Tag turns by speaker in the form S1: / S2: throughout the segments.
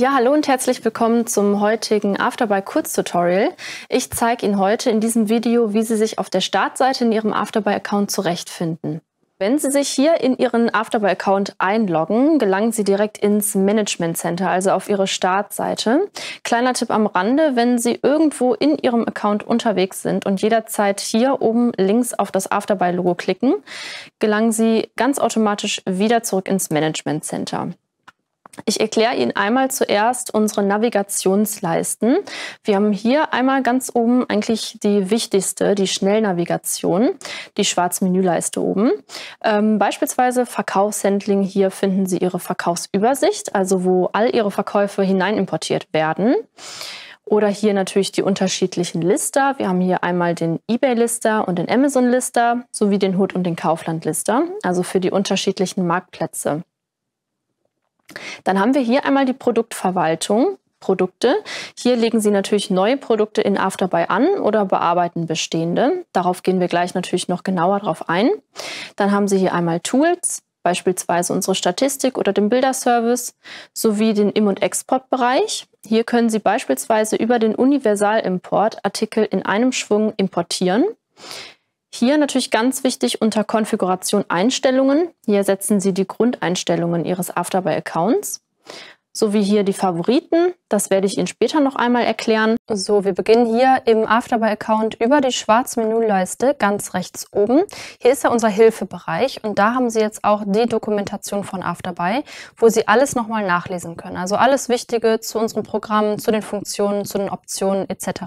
S1: Ja, hallo und herzlich willkommen zum heutigen Afterby Kurztutorial. Ich zeige Ihnen heute in diesem Video, wie Sie sich auf der Startseite in Ihrem Afterby Account zurechtfinden. Wenn Sie sich hier in Ihren Afterby Account einloggen, gelangen Sie direkt ins Management Center, also auf Ihre Startseite. Kleiner Tipp am Rande, wenn Sie irgendwo in Ihrem Account unterwegs sind und jederzeit hier oben links auf das Afterby Logo klicken, gelangen Sie ganz automatisch wieder zurück ins Management Center. Ich erkläre Ihnen einmal zuerst unsere Navigationsleisten. Wir haben hier einmal ganz oben eigentlich die wichtigste, die Schnellnavigation, die schwarze Menüleiste oben. Ähm, beispielsweise Verkaufshandling, hier finden Sie Ihre Verkaufsübersicht, also wo all Ihre Verkäufe hinein importiert werden. Oder hier natürlich die unterschiedlichen Lister. Wir haben hier einmal den eBay-Lister und den Amazon-Lister sowie den Hood- und den Kaufland-Lister, also für die unterschiedlichen Marktplätze. Dann haben wir hier einmal die Produktverwaltung. Produkte. Hier legen Sie natürlich neue Produkte in Afterbuy an oder bearbeiten bestehende. Darauf gehen wir gleich natürlich noch genauer drauf ein. Dann haben Sie hier einmal Tools, beispielsweise unsere Statistik oder den Bilderservice sowie den Im- und Exportbereich. Hier können Sie beispielsweise über den Universalimport Artikel in einem Schwung importieren. Hier natürlich ganz wichtig unter Konfiguration Einstellungen. Hier setzen Sie die Grundeinstellungen Ihres Afterby-Accounts sowie hier die Favoriten. Das werde ich Ihnen später noch einmal erklären. So, wir beginnen hier im Afterby-Account über die schwarze Menüleiste ganz rechts oben. Hier ist ja unser Hilfebereich und da haben Sie jetzt auch die Dokumentation von Afterby, wo Sie alles nochmal nachlesen können. Also alles Wichtige zu unserem Programm, zu den Funktionen, zu den Optionen etc.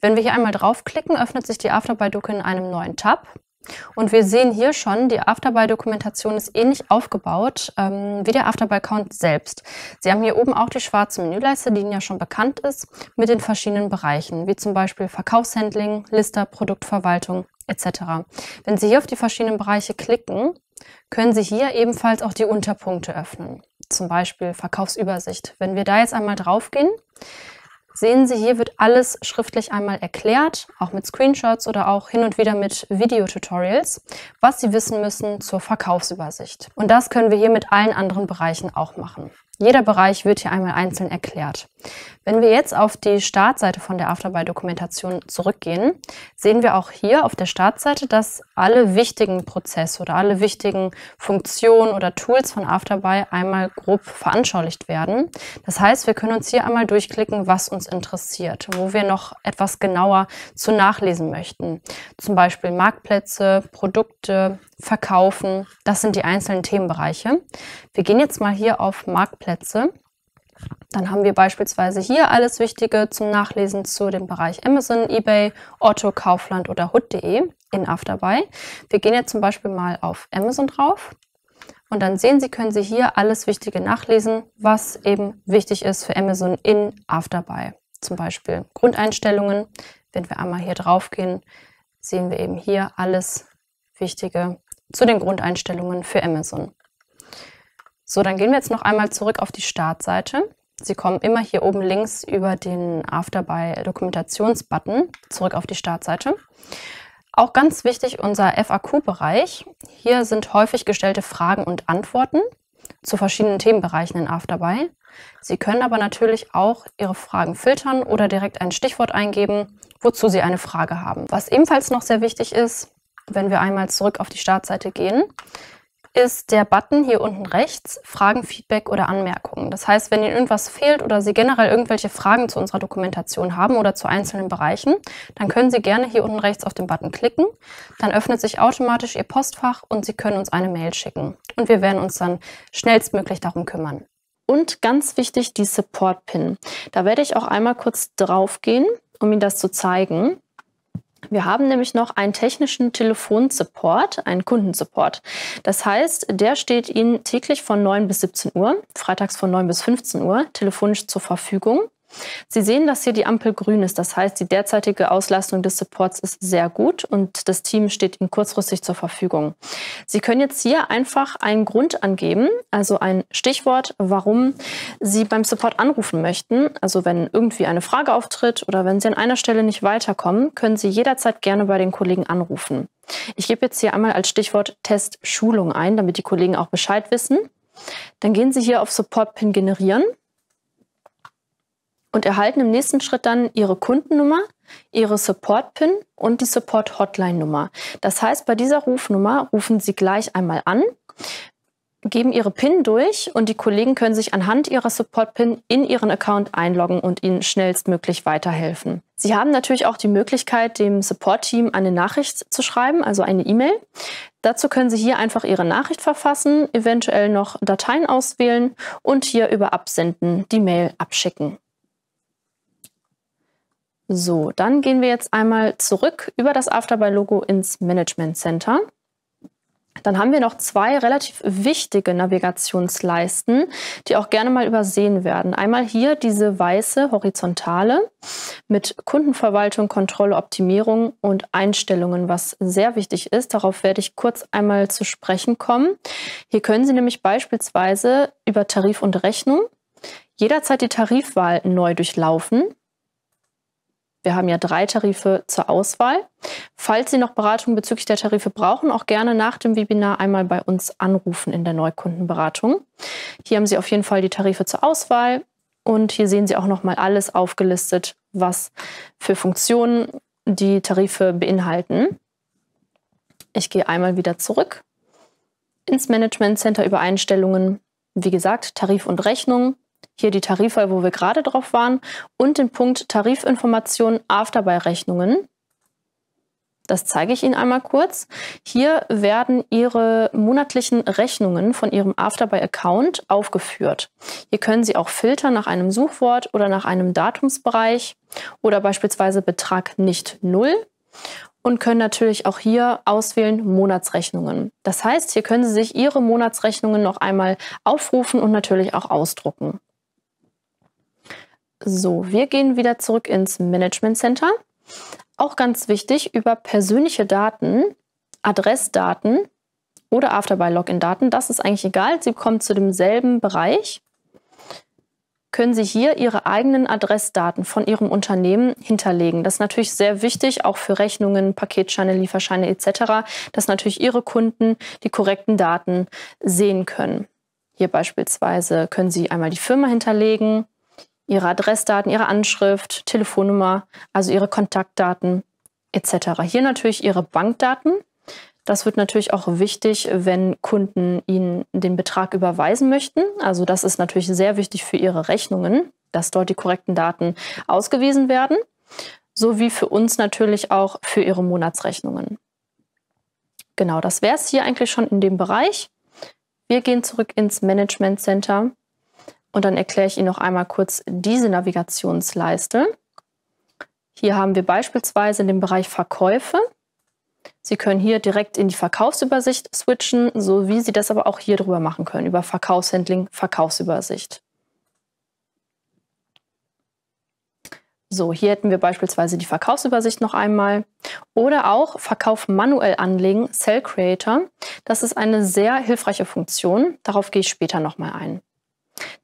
S1: Wenn wir hier einmal draufklicken, öffnet sich die Afterby-Doku in einem neuen Tab. Und wir sehen hier schon, die Afterbuy-Dokumentation ist ähnlich aufgebaut ähm, wie der afterbuy count selbst. Sie haben hier oben auch die schwarze Menüleiste, die Ihnen ja schon bekannt ist, mit den verschiedenen Bereichen, wie zum Beispiel Verkaufshandling, Lister, Produktverwaltung etc. Wenn Sie hier auf die verschiedenen Bereiche klicken, können Sie hier ebenfalls auch die Unterpunkte öffnen, zum Beispiel Verkaufsübersicht. Wenn wir da jetzt einmal draufgehen, Sehen Sie, hier wird alles schriftlich einmal erklärt, auch mit Screenshots oder auch hin und wieder mit Videotutorials, was Sie wissen müssen zur Verkaufsübersicht. Und das können wir hier mit allen anderen Bereichen auch machen. Jeder Bereich wird hier einmal einzeln erklärt. Wenn wir jetzt auf die Startseite von der Afterby-Dokumentation zurückgehen, sehen wir auch hier auf der Startseite, dass alle wichtigen Prozesse oder alle wichtigen Funktionen oder Tools von Afterby einmal grob veranschaulicht werden. Das heißt, wir können uns hier einmal durchklicken, was uns interessiert, wo wir noch etwas genauer zu nachlesen möchten. Zum Beispiel Marktplätze, Produkte, Verkaufen. Das sind die einzelnen Themenbereiche. Wir gehen jetzt mal hier auf Marktplätze. Dann haben wir beispielsweise hier alles Wichtige zum Nachlesen zu dem Bereich Amazon, eBay, Otto, Kaufland oder Hood.de in Afterbuy. Wir gehen jetzt zum Beispiel mal auf Amazon drauf. Und dann sehen Sie, können Sie hier alles Wichtige nachlesen, was eben wichtig ist für Amazon in Afterbuy. Zum Beispiel Grundeinstellungen. Wenn wir einmal hier drauf gehen, sehen wir eben hier alles Wichtige zu den Grundeinstellungen für Amazon. So, dann gehen wir jetzt noch einmal zurück auf die Startseite. Sie kommen immer hier oben links über den Afterbuy Dokumentations-Button zurück auf die Startseite. Auch ganz wichtig unser FAQ-Bereich. Hier sind häufig gestellte Fragen und Antworten zu verschiedenen Themenbereichen in Afterbuy. Sie können aber natürlich auch Ihre Fragen filtern oder direkt ein Stichwort eingeben, wozu Sie eine Frage haben. Was ebenfalls noch sehr wichtig ist, wenn wir einmal zurück auf die Startseite gehen, ist der Button hier unten rechts Fragen, Feedback oder Anmerkungen. Das heißt, wenn Ihnen irgendwas fehlt oder Sie generell irgendwelche Fragen zu unserer Dokumentation haben oder zu einzelnen Bereichen, dann können Sie gerne hier unten rechts auf den Button klicken. Dann öffnet sich automatisch Ihr Postfach und Sie können uns eine Mail schicken. Und wir werden uns dann schnellstmöglich darum kümmern. Und ganz wichtig, die Support-Pin. Da werde ich auch einmal kurz drauf gehen, um Ihnen das zu zeigen. Wir haben nämlich noch einen technischen Telefonsupport, einen Kundensupport. Das heißt, der steht Ihnen täglich von 9 bis 17 Uhr, freitags von 9 bis 15 Uhr telefonisch zur Verfügung. Sie sehen, dass hier die Ampel grün ist. Das heißt, die derzeitige Auslastung des Supports ist sehr gut und das Team steht Ihnen kurzfristig zur Verfügung. Sie können jetzt hier einfach einen Grund angeben, also ein Stichwort, warum Sie beim Support anrufen möchten. Also wenn irgendwie eine Frage auftritt oder wenn Sie an einer Stelle nicht weiterkommen, können Sie jederzeit gerne bei den Kollegen anrufen. Ich gebe jetzt hier einmal als Stichwort Testschulung ein, damit die Kollegen auch Bescheid wissen. Dann gehen Sie hier auf Support-Pin generieren und erhalten im nächsten Schritt dann Ihre Kundennummer, Ihre Support-PIN und die Support-Hotline-Nummer. Das heißt, bei dieser Rufnummer rufen Sie gleich einmal an, geben Ihre PIN durch und die Kollegen können sich anhand Ihrer Support-PIN in Ihren Account einloggen und Ihnen schnellstmöglich weiterhelfen. Sie haben natürlich auch die Möglichkeit, dem Support-Team eine Nachricht zu schreiben, also eine E-Mail. Dazu können Sie hier einfach Ihre Nachricht verfassen, eventuell noch Dateien auswählen und hier über Absenden die Mail abschicken. So, dann gehen wir jetzt einmal zurück über das Afterbuy-Logo ins Management Center. Dann haben wir noch zwei relativ wichtige Navigationsleisten, die auch gerne mal übersehen werden. Einmal hier diese weiße horizontale mit Kundenverwaltung, Kontrolle, Optimierung und Einstellungen, was sehr wichtig ist. Darauf werde ich kurz einmal zu sprechen kommen. Hier können Sie nämlich beispielsweise über Tarif und Rechnung jederzeit die Tarifwahl neu durchlaufen wir haben ja drei Tarife zur Auswahl. Falls Sie noch Beratung bezüglich der Tarife brauchen, auch gerne nach dem Webinar einmal bei uns anrufen in der Neukundenberatung. Hier haben Sie auf jeden Fall die Tarife zur Auswahl und hier sehen Sie auch nochmal alles aufgelistet, was für Funktionen die Tarife beinhalten. Ich gehe einmal wieder zurück ins Management Center Übereinstellungen. Wie gesagt, Tarif und Rechnung hier die Tarifwahl, wo wir gerade drauf waren, und den Punkt Tarifinformationen after bei Rechnungen. Das zeige ich Ihnen einmal kurz. Hier werden Ihre monatlichen Rechnungen von Ihrem Afterbuy-Account aufgeführt. Hier können Sie auch filtern nach einem Suchwort oder nach einem Datumsbereich oder beispielsweise Betrag nicht null und können natürlich auch hier auswählen Monatsrechnungen. Das heißt, hier können Sie sich Ihre Monatsrechnungen noch einmal aufrufen und natürlich auch ausdrucken. So, wir gehen wieder zurück ins Management Center. Auch ganz wichtig, über persönliche Daten, Adressdaten oder Afterby-Login-Daten, das ist eigentlich egal, Sie kommen zu demselben Bereich, können Sie hier Ihre eigenen Adressdaten von Ihrem Unternehmen hinterlegen. Das ist natürlich sehr wichtig, auch für Rechnungen, Paketscheine, Lieferscheine etc., dass natürlich Ihre Kunden die korrekten Daten sehen können. Hier beispielsweise können Sie einmal die Firma hinterlegen, ihre Adressdaten, ihre Anschrift, Telefonnummer, also ihre Kontaktdaten etc. Hier natürlich ihre Bankdaten. Das wird natürlich auch wichtig, wenn Kunden Ihnen den Betrag überweisen möchten. Also das ist natürlich sehr wichtig für Ihre Rechnungen, dass dort die korrekten Daten ausgewiesen werden, sowie für uns natürlich auch für Ihre Monatsrechnungen. Genau, das wäre es hier eigentlich schon in dem Bereich. Wir gehen zurück ins Management Center und dann erkläre ich Ihnen noch einmal kurz diese Navigationsleiste. Hier haben wir beispielsweise in dem Bereich Verkäufe. Sie können hier direkt in die Verkaufsübersicht switchen, so wie Sie das aber auch hier drüber machen können, über Verkaufshandling, Verkaufsübersicht. So, hier hätten wir beispielsweise die Verkaufsübersicht noch einmal oder auch Verkauf manuell anlegen, Sell Creator. Das ist eine sehr hilfreiche Funktion, darauf gehe ich später nochmal ein.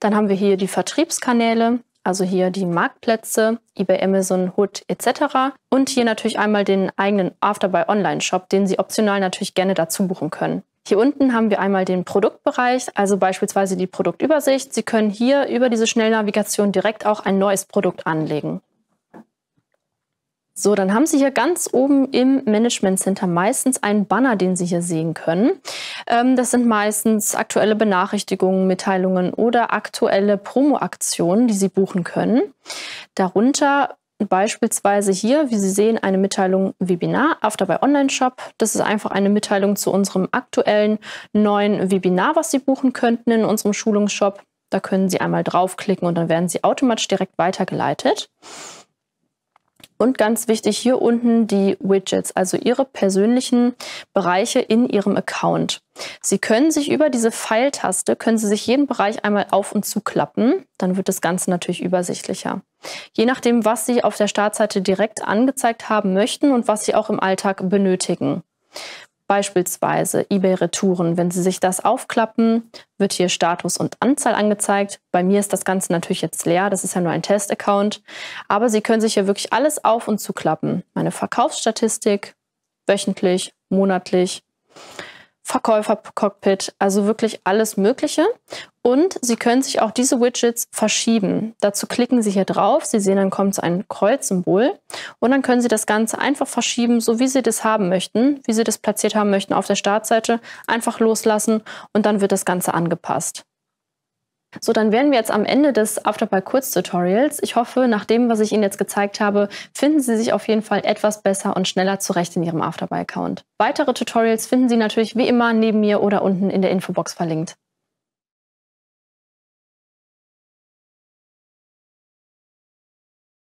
S1: Dann haben wir hier die Vertriebskanäle, also hier die Marktplätze, eBay, Amazon, Hood etc. Und hier natürlich einmal den eigenen Afterbuy Online Shop, den Sie optional natürlich gerne dazu buchen können. Hier unten haben wir einmal den Produktbereich, also beispielsweise die Produktübersicht. Sie können hier über diese Schnellnavigation direkt auch ein neues Produkt anlegen. So, dann haben Sie hier ganz oben im Management Center meistens einen Banner, den Sie hier sehen können. Ähm, das sind meistens aktuelle Benachrichtigungen, Mitteilungen oder aktuelle Promoaktionen, die Sie buchen können. Darunter beispielsweise hier, wie Sie sehen, eine Mitteilung Webinar Afterby Online Shop. Das ist einfach eine Mitteilung zu unserem aktuellen neuen Webinar, was Sie buchen könnten in unserem Schulungsshop. Da können Sie einmal draufklicken und dann werden Sie automatisch direkt weitergeleitet. Und ganz wichtig hier unten die Widgets, also Ihre persönlichen Bereiche in Ihrem Account. Sie können sich über diese Pfeiltaste, können Sie sich jeden Bereich einmal auf und zuklappen. Dann wird das Ganze natürlich übersichtlicher. Je nachdem, was Sie auf der Startseite direkt angezeigt haben möchten und was Sie auch im Alltag benötigen. Beispielsweise eBay-Retouren. Wenn Sie sich das aufklappen, wird hier Status und Anzahl angezeigt. Bei mir ist das Ganze natürlich jetzt leer, das ist ja nur ein Test-Account. Aber Sie können sich hier wirklich alles auf und zuklappen. Meine Verkaufsstatistik, wöchentlich, monatlich. Verkäufercockpit, also wirklich alles Mögliche. Und Sie können sich auch diese Widgets verschieben. Dazu klicken Sie hier drauf. Sie sehen, dann kommt ein Kreuzsymbol. Und dann können Sie das Ganze einfach verschieben, so wie Sie das haben möchten, wie Sie das platziert haben möchten auf der Startseite. Einfach loslassen und dann wird das Ganze angepasst. So, dann wären wir jetzt am Ende des Afterpie Kurz-Tutorials. Ich hoffe, nach dem, was ich Ihnen jetzt gezeigt habe, finden Sie sich auf jeden Fall etwas besser und schneller zurecht in Ihrem Afterpie-Account. Weitere Tutorials finden Sie natürlich wie immer neben mir oder unten in der Infobox verlinkt.